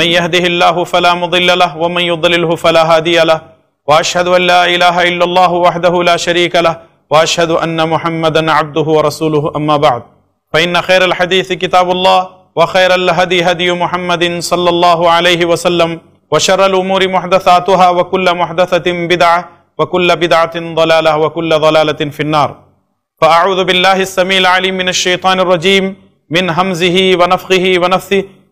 من يهده الله فلا مضل له ومن يضلله فلا هادي له واشهد ان لا اله الا الله وحده لا شريك له واشهد ان محمدا عبده ورسوله اما بعد فان خير الحديث كتاب الله وخير الهدي هدي محمد صلى الله عليه وسلم وشر الامور محدثاتها وكل محدثه بدعه وكل بدعه ضلاله وكل ضلاله في النار فاعوذ بالله السميع العليم من الشيطان الرجيم من همزه ونفخه ونفثه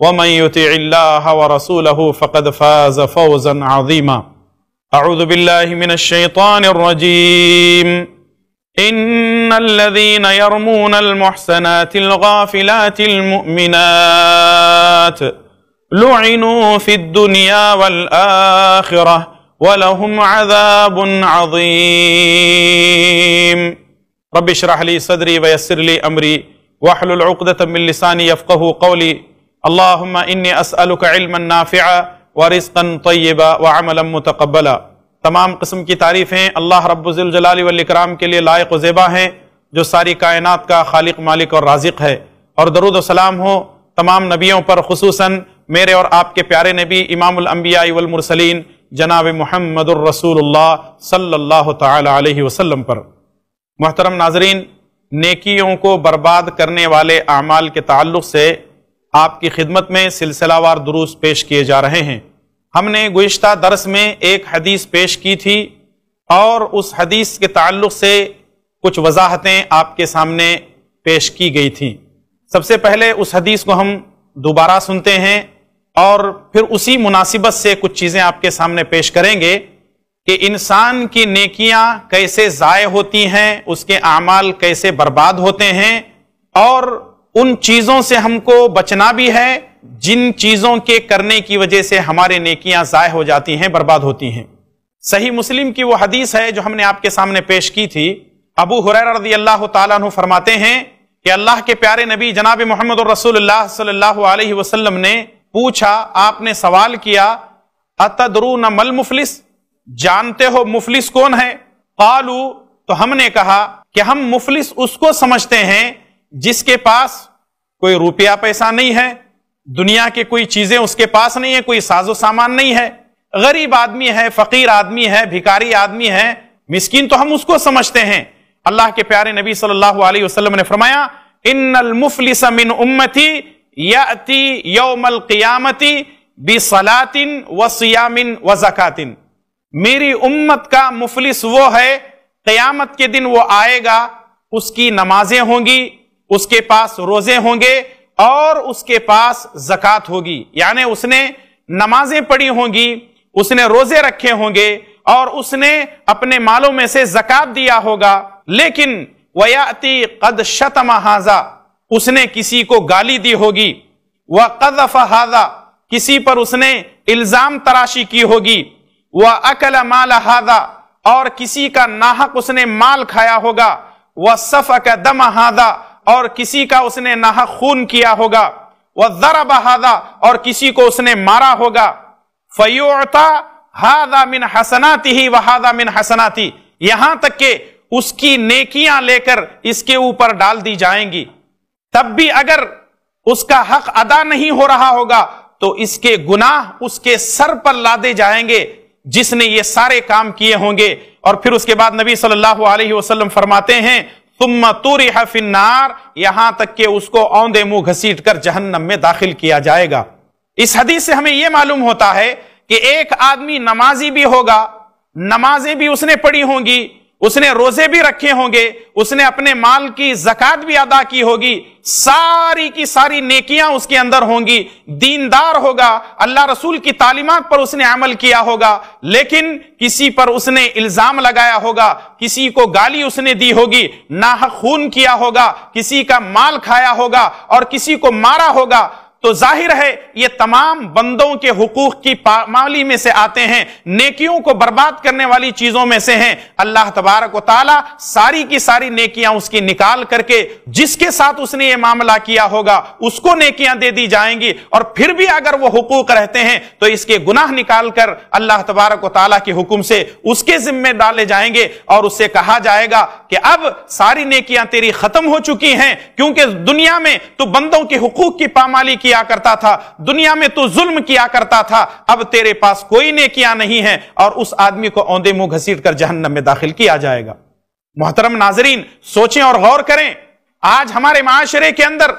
ومن يطع الله ورسوله فقد فاز فوزا عظيما اعوذ بالله من الشيطان الرجيم ان الذين يرمون المحسنات الغافلات المؤمنات لعنوا في الدنيا والاخره ولهم عذاب عظيم رب اشرح لي صدري ويسر لي امري واحلل عقده من لساني يفقه قولي अल्लाहुम्मा इन्नी असअलुक इल्मन नाफ़िआ व रिज़्क़न तय्यबा व तमाम किस्म की तारीफ़ें अल्लाह रब्बुल जलाल के लिए लायक ज़ेबा हैं जो सारी कायनात का खालिक मालिक और राजिक है और दरुद सलाम हो तमाम नबियों पर खसूस मेरे और आपके प्यारे नबी इमामबिया वलमरसलिन जनाब महमदरसूल सल्ला सल्लल्लाहु पर मोहतरम नाजरीन नेकियों को बर्बाद करने वाले अमाल के ताल्लुक से आपकी खिदमत में सिलसिलावार दुरूस पेश किए जा रहे हैं हमने गुज्त दरस में एक हदीस पेश की थी और उस हदीस के ताल्लुक से कुछ वजाहतें आपके सामने पेश की गई थी सबसे पहले उस हदीस को हम दोबारा सुनते हैं और फिर उसी मुनासिबत से कुछ चीज़ें आपके सामने पेश करेंगे कि इंसान की नेकियां कैसे ज़ाय होती हैं उसके अमाल कैसे बर्बाद होते हैं और उन चीजों से हमको बचना भी है जिन चीजों के करने की वजह से हमारे नेकियां ज़ाय हो जाती हैं बर्बाद होती हैं सही मुस्लिम की वो हदीस है जो हमने आपके सामने पेश की थी अबू हुरैर अल्लाह तु फरमाते हैं कि अल्लाह के प्यारे नबी जनाब मोहम्मद रसूलुल्लाह सल्लल्लाहु अलैहि वसल्लम ने पूछा आपने सवाल किया अतद्रू न मल मुफलिस जानते हो मुफलिस कौन है कालू तो हमने कहा कि हम मुफलिस उसको समझते हैं जिसके पास कोई रुपया पैसा नहीं है दुनिया के कोई चीजें उसके पास नहीं है कोई साजो सामान नहीं है गरीब आदमी है फकीर आदमी है भिकारी आदमी है मिस्किन तो हम उसको समझते हैं अल्लाह के प्यारे नबी सल्लल्लाहु अलैहि वसल्लम ने फरमाया इन मिन उम्मती याती यौमल क़ियामती बिसलातिन व सियामिन व जकातिन मेरी उम्मत का मुफलिस वो है क़यामत के दिन वो आएगा उसकी नमाजें होंगी उसके पास रोजे होंगे और उसके पास जक़ात होगी यानी उसने नमाजें पढ़ी होंगी उसने रोजे रखे होंगे और उसने अपने मालों में से जक़ात दिया होगा लेकिन वयाति कद शतम हाजा उसने किसी को गाली दी होगी वह कदफ हाजा किसी पर उसने इल्जाम तराशी की होगी वह अकल माल हाजा और किसी का नाहक उसने माल खाया होगा वह सफ दम हादा और किसी का उसने नाह खून किया होगा वह जरा बहादा और किसी को उसने मारा होगा फयोता हादा मिन हसनाती ही वहादा मिन हसनाती यहां तक के उसकी नेकियां लेकर इसके ऊपर डाल दी जाएंगी तब भी अगर उसका हक अदा नहीं हो रहा होगा तो इसके गुनाह उसके सर पर लादे जाएंगे जिसने ये सारे काम किए होंगे और फिर उसके बाद नबी सल्लल्लाहु अलैहि वसल्लम फरमाते हैं तुम्मा तूरी हफिनार यहां तक कि उसको औंधे मुंह घसीट कर जहन्नम में दाखिल किया जाएगा इस हदीस से हमें यह मालूम होता है कि एक आदमी नमाजी भी होगा नमाजें भी उसने पढ़ी होंगी उसने रोजे भी रखे होंगे उसने अपने माल की जक़ात भी अदा की होगी सारी की सारी नेकियां उसके अंदर होंगी दीनदार होगा अल्लाह रसूल की तालीमत पर उसने अमल किया होगा लेकिन किसी पर उसने इल्जाम लगाया होगा किसी को गाली उसने दी होगी नाह खून किया होगा किसी का माल खाया होगा और किसी को मारा होगा तो जाहिर है ये तमाम बंदों के हकूक की पामाली में से आते हैं नेकियों को बर्बाद करने वाली चीजों में से हैं अल्लाह तबारक ताला सारी की सारी नेकियां उसकी निकाल करके जिसके साथ उसने ये मामला किया होगा उसको नेकियां दे दी जाएंगी और फिर भी अगर वो हकूक रहते हैं तो इसके गुनाह निकाल कर अल्लाह तबारक ताला के हुक्म से उसके जिम्मे डाले जाएंगे और उससे कहा जाएगा कि अब सारी नेकियां तेरी खत्म हो चुकी हैं क्योंकि दुनिया में तो बंदों के हकूक की पामाली की किया करता था दुनिया में तो जुल्म किया करता था अब तेरे पास कोई नेकिया नहीं है और उस आदमी को औंधे मुंह घसीट कर जहन्नम में दाखिल किया जाएगा मोहतरम नाजरीन सोचें और गौर करें आज हमारे माशरे के अंदर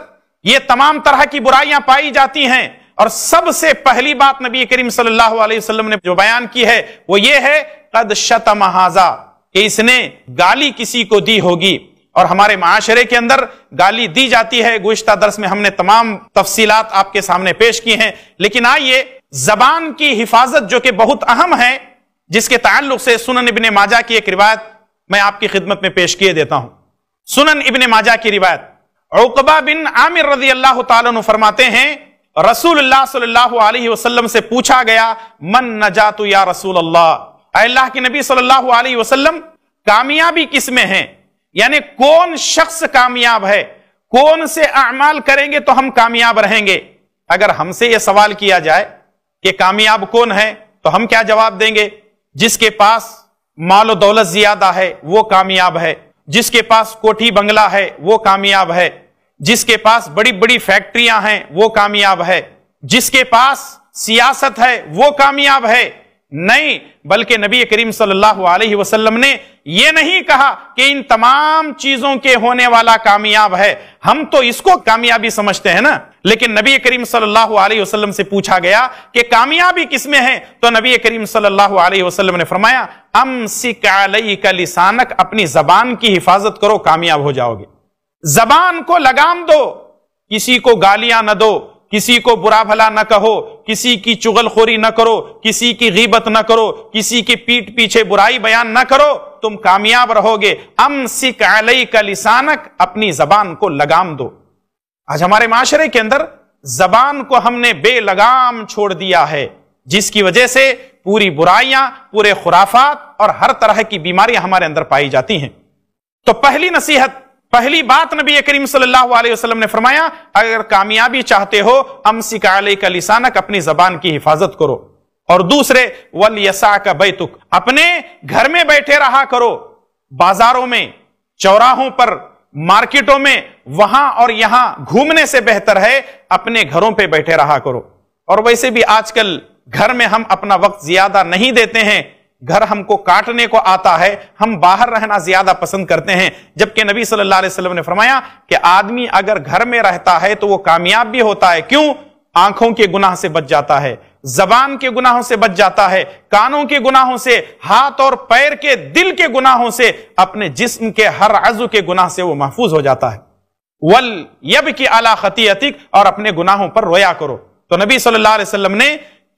ये तमाम तरह की बुराइयां पाई जाती हैं और सबसे पहली बात नबी करीम सल्लल्लाहु अलैहि वसल्लम ने जो बयान की है वो ये है कद शत महाजा इसने गाली किसी को दी होगी और हमारे माशरे के अंदर गाली दी जाती है गुश्ता दर्स में हमने तमाम तफसीलात आपके सामने पेश की हैं लेकिन आइए जबान की हिफाजत जो कि बहुत अहम है जिसके ताल्लुक से सुनन इबन माजा की एक रिवायत मैं आपकी खिदमत में पेश किए देता हूं सुनन इबन माजा की रिवायत औकबा बिन आमिर रजी अल्लाह तरमाते हैं रसूल सल्लाम से पूछा गया मन न नजातु या रसूल अल्लाह अल्लाह के नबी सल्लाम कामयाबी किस में है यानी कौन शख्स कामयाब है कौन से अमाल करेंगे तो हम कामयाब रहेंगे अगर हमसे यह सवाल किया जाए कि कामयाब कौन है तो हम क्या जवाब देंगे जिसके पास मालो दौलत ज्यादा है वो कामयाब है जिसके पास कोठी बंगला है वो कामयाब है जिसके पास बड़ी बड़ी फैक्ट्रियां हैं वो कामयाब है जिसके पास सियासत है वो कामयाब है नहीं बल्कि नबी करीम सल्लल्लाहु अलैहि वसल्लम ने यह नहीं कहा कि इन तमाम चीजों के होने वाला कामयाब है हम तो इसको कामयाबी समझते हैं ना लेकिन नबी करीम सल्लल्लाहु अलैहि वसल्लम से पूछा गया कि कामयाबी किसमें है तो नबी करीम सल्लल्लाहु अलैहि वसल्लम ने फरमाया अम सिकालई का लिसानक अपनी जबान की हिफाजत करो कामयाब हो जाओगे जबान को लगाम दो किसी को गालियां ना दो किसी को बुरा भला ना कहो किसी की चुगलखोरी ना करो किसी की गीबत ना करो किसी की पीठ पीछे बुराई बयान ना करो तुम कामयाब रहोगे अम सिक अलई का लिसानक अपनी जबान को लगाम दो आज हमारे माशरे के अंदर जबान को हमने बेलगाम छोड़ दिया है जिसकी वजह से पूरी बुराइयां पूरे खुराफात और हर तरह की बीमारियां हमारे अंदर पाई जाती हैं तो पहली नसीहत पहली बात नबी करीम सल्लल्लाहु अलैहि वसल्लम ने फरमाया अगर कामयाबी चाहते हो अमसिका का लिसानक अपनी जबान की हिफाजत करो और दूसरे वल यसा का बैतुक अपने घर में बैठे रहा करो बाजारों में चौराहों पर मार्केटों में वहां और यहां घूमने से बेहतर है अपने घरों पर बैठे रहा करो और वैसे भी आजकल घर में हम अपना वक्त ज्यादा नहीं देते हैं घर हमको काटने को आता है हम बाहर रहना ज्यादा पसंद करते हैं जबकि नबी सल्लल्लाहु अलैहि वसल्लम ने फरमाया कि आदमी अगर घर में रहता है तो वो कामयाब भी होता है क्यों आंखों के गुनाह से बच जाता है जबान के गुनाहों से बच जाता है कानों के गुनाहों से हाथ और पैर के दिल के गुनाहों से अपने जिस्म के हर अजु के गुनाह से वो महफूज हो जाता है वल यब की आला खतियतिक और अपने गुनाहों पर रोया करो तो नबी सल्लल्लाहु अलैहि वसल्लम ने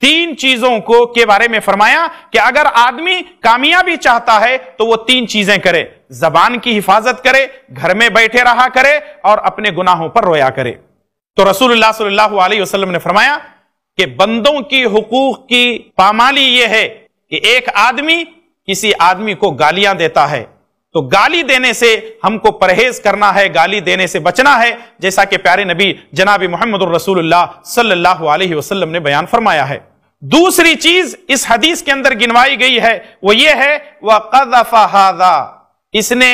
तीन चीजों को के बारे में फरमाया कि अगर आदमी कामयाबी चाहता है तो वो तीन चीजें करे जबान की हिफाजत करे घर में बैठे रहा करे और अपने गुनाहों पर रोया करे तो रसूलुल्लाह सल्लल्लाहु अलैहि वसल्लम ने फरमाया कि बंदों की हुकूक की पामाली यह है कि एक आदमी किसी आदमी को गालियां देता है तो गाली देने से हमको परहेज करना है गाली देने से बचना है जैसा कि प्यारे नबी जनाब मोहम्मद रसूलुल्लाह सल्लल्लाहु अलैहि वसल्लम ने बयान फरमाया है दूसरी चीज इस हदीस के अंदर गिनवाई गई है वो ये है वह कदफादा इसने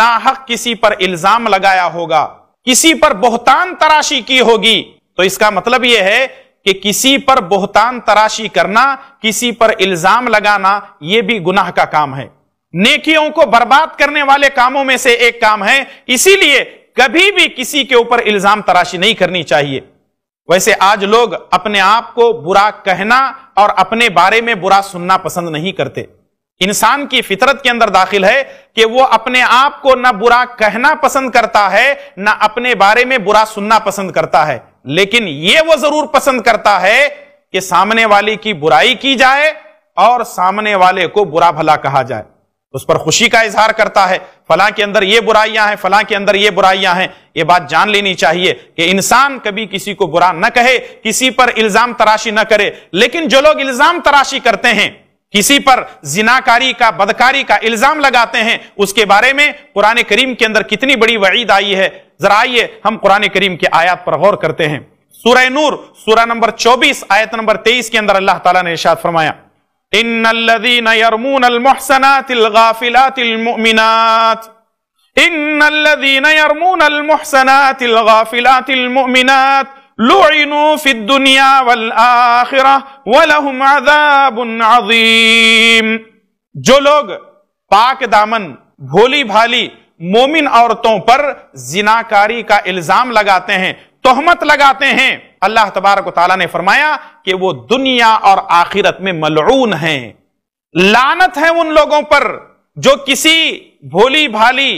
नाहक किसी पर इल्जाम लगाया होगा किसी पर बहुतान तराशी की होगी तो इसका मतलब यह है कि किसी पर बहुतान तराशी करना किसी पर इल्जाम लगाना यह भी गुनाह का काम है नेकियों को बर्बाद करने वाले कामों में से एक काम है इसीलिए कभी भी किसी के ऊपर इल्जाम तराशी नहीं करनी चाहिए वैसे आज लोग अपने आप को बुरा कहना और अपने बारे में बुरा सुनना पसंद नहीं करते इंसान की फितरत के अंदर दाखिल है कि वो अपने आप को ना बुरा कहना पसंद करता है ना अपने बारे में बुरा सुनना पसंद करता है लेकिन ये वो जरूर पसंद करता है कि सामने वाले की बुराई की जाए और सामने वाले को बुरा भला कहा जाए उस पर खुशी का इजहार करता है फलां के अंदर ये बुराइयां हैं फलां के अंदर ये बुराइयां हैं ये बात जान लेनी चाहिए कि इंसान कभी किसी को बुरा न कहे किसी पर इल्जाम तराशी न करे लेकिन जो लोग इल्जाम तराशी करते हैं किसी पर जिनाकारी का बदकारी का इल्जाम लगाते हैं उसके बारे में कुरान करीम के अंदर कितनी बड़ी वईद आई है जरा आइए हम कुरान करीम के आयात पर गौर करते हैं सूरह नूर सूरह नंबर 24 आयत नंबर 23 के अंदर अल्लाह ताला ने इशाद फरमाया अजीम जो लोग पाक दामन भोली भाली मोमिन औरतों पर जिनाकारी का इल्जाम लगाते हैं तोहमत लगाते हैं अल्लाह तबारक ताला ने फरमाया कि वो दुनिया और आखिरत में मलरून हैं लानत है उन लोगों पर जो किसी भोली भाली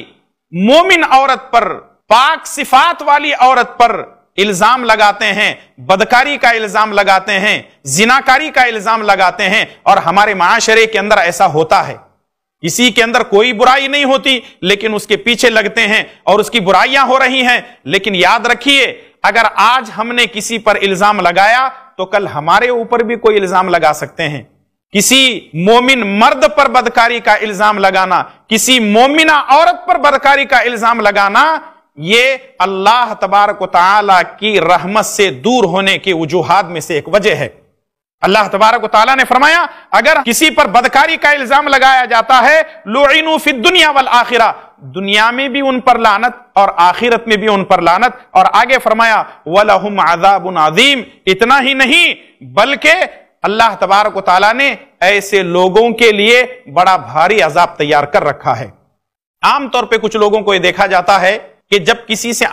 मोमिन औरत पर पाक सिफात वाली औरत पर इल्जाम लगाते हैं बदकारी का इल्जाम लगाते हैं जिनाकारी का इल्जाम लगाते हैं और हमारे माशरे के अंदर ऐसा होता है इसी के अंदर कोई बुराई नहीं होती लेकिन उसके पीछे लगते हैं और उसकी बुराइयां हो रही हैं लेकिन याद रखिए अगर आज हमने किसी पर इल्जाम लगाया तो कल हमारे ऊपर भी कोई इल्जाम लगा सकते हैं किसी मोमिन मर्द पर बदकारी का इल्जाम लगाना किसी मोमिना औरत पर बदकारी का इल्जाम लगाना ये अल्लाह तबारक ताला की रहमत से दूर होने की वजूहत में से एक वजह है अल्लाह तबारक ताला ने फरमाया अगर किसी पर बदकारी का इल्जाम लगाया जाता है लोइनू फिद दुनिया वल आखिरा दुनिया में भी उन पर लानत और आखिरत में भी उन पर लानत और आगे फरमाया वलहुम आजाब आजीम इतना ही नहीं बल्कि अल्लाह तबारक ताला ने ऐसे लोगों के लिए बड़ा भारी अजाब तैयार कर रखा है आमतौर पर कुछ लोगों को यह देखा जाता है कि जब किसी से